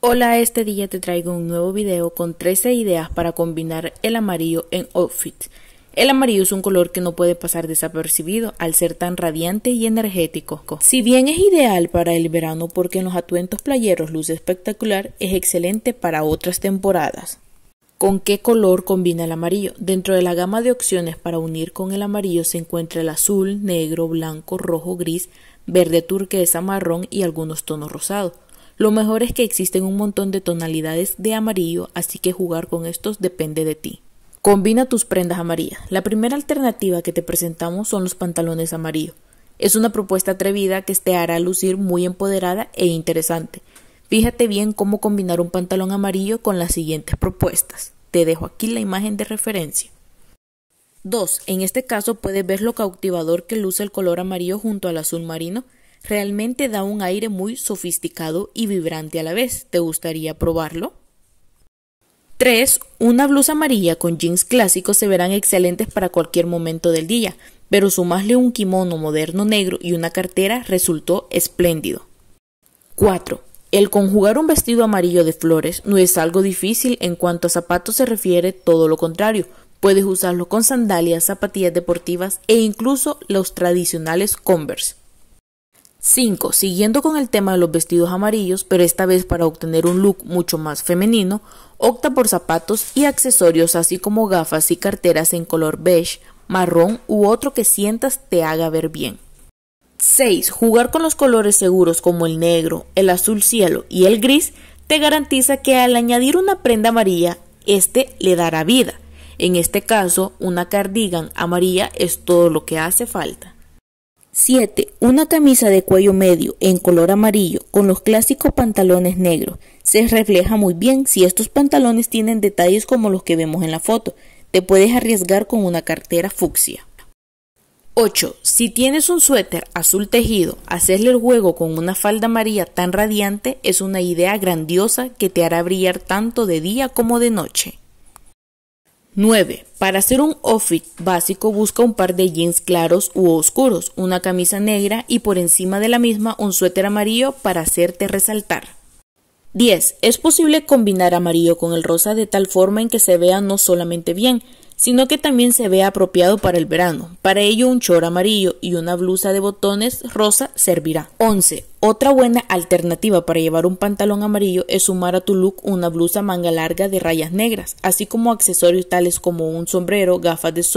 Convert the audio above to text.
Hola, este día te traigo un nuevo video con 13 ideas para combinar el amarillo en outfits. El amarillo es un color que no puede pasar desapercibido al ser tan radiante y energético. Si bien es ideal para el verano porque en los atuendos playeros luce espectacular, es excelente para otras temporadas. ¿Con qué color combina el amarillo? Dentro de la gama de opciones para unir con el amarillo se encuentra el azul, negro, blanco, rojo, gris, verde turquesa, marrón y algunos tonos rosados. Lo mejor es que existen un montón de tonalidades de amarillo, así que jugar con estos depende de ti. Combina tus prendas amarillas. La primera alternativa que te presentamos son los pantalones amarillo. Es una propuesta atrevida que te hará lucir muy empoderada e interesante. Fíjate bien cómo combinar un pantalón amarillo con las siguientes propuestas. Te dejo aquí la imagen de referencia. 2. En este caso puedes ver lo cautivador que luce el color amarillo junto al azul marino Realmente da un aire muy sofisticado y vibrante a la vez. ¿Te gustaría probarlo? 3. Una blusa amarilla con jeans clásicos se verán excelentes para cualquier momento del día, pero sumarle un kimono moderno negro y una cartera resultó espléndido. 4. El conjugar un vestido amarillo de flores no es algo difícil en cuanto a zapatos se refiere, todo lo contrario. Puedes usarlo con sandalias, zapatillas deportivas e incluso los tradicionales Converse. 5. Siguiendo con el tema de los vestidos amarillos, pero esta vez para obtener un look mucho más femenino, opta por zapatos y accesorios así como gafas y carteras en color beige, marrón u otro que sientas te haga ver bien. 6. Jugar con los colores seguros como el negro, el azul cielo y el gris te garantiza que al añadir una prenda amarilla, este le dará vida. En este caso, una cardigan amarilla es todo lo que hace falta. 7. Una camisa de cuello medio en color amarillo con los clásicos pantalones negros. Se refleja muy bien si estos pantalones tienen detalles como los que vemos en la foto. Te puedes arriesgar con una cartera fucsia. 8. Si tienes un suéter azul tejido, hacerle el juego con una falda amarilla tan radiante es una idea grandiosa que te hará brillar tanto de día como de noche. 9. Para hacer un outfit básico busca un par de jeans claros u oscuros, una camisa negra y por encima de la misma un suéter amarillo para hacerte resaltar. 10. Es posible combinar amarillo con el rosa de tal forma en que se vea no solamente bien, sino que también se ve apropiado para el verano. Para ello un chor amarillo y una blusa de botones rosa servirá. 11. Otra buena alternativa para llevar un pantalón amarillo es sumar a tu look una blusa manga larga de rayas negras, así como accesorios tales como un sombrero, gafas de sol,